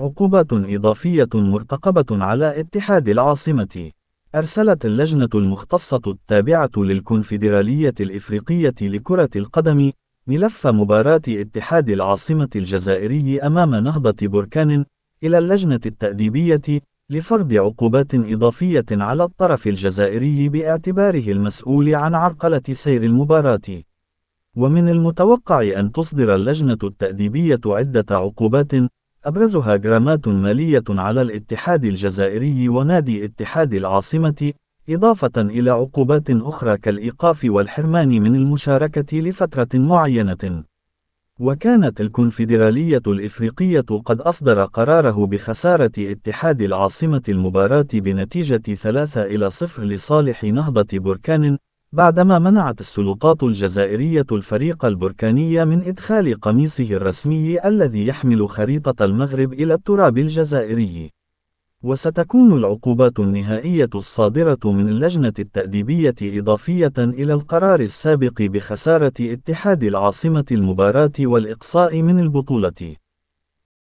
عقوبات إضافية مرتقبة على اتحاد العاصمة أرسلت اللجنة المختصة التابعة للكونفدرالية الإفريقية لكرة القدم ملف مباراة اتحاد العاصمة الجزائري أمام نهضة بركان إلى اللجنة التأديبية لفرض عقوبات إضافية على الطرف الجزائري باعتباره المسؤول عن عرقلة سير المباراة. ومن المتوقع أن تصدر اللجنة التأديبية عدة عقوبات أبرزها غرامات مالية على الاتحاد الجزائري ونادي اتحاد العاصمة إضافة إلى عقوبات أخرى كالإيقاف والحرمان من المشاركة لفترة معينة. وكانت الكونفدرالية الإفريقية قد أصدر قراره بخسارة اتحاد العاصمة المباراة بنتيجة 3 إلى 0 لصالح نهضة بركان بعدما منعت السلطات الجزائرية الفريق البركاني من إدخال قميصه الرسمي الذي يحمل خريطة المغرب إلى التراب الجزائري. وستكون العقوبات النهائية الصادرة من اللجنة التأديبية إضافية إلى القرار السابق بخسارة اتحاد العاصمة المباراة والإقصاء من البطولة.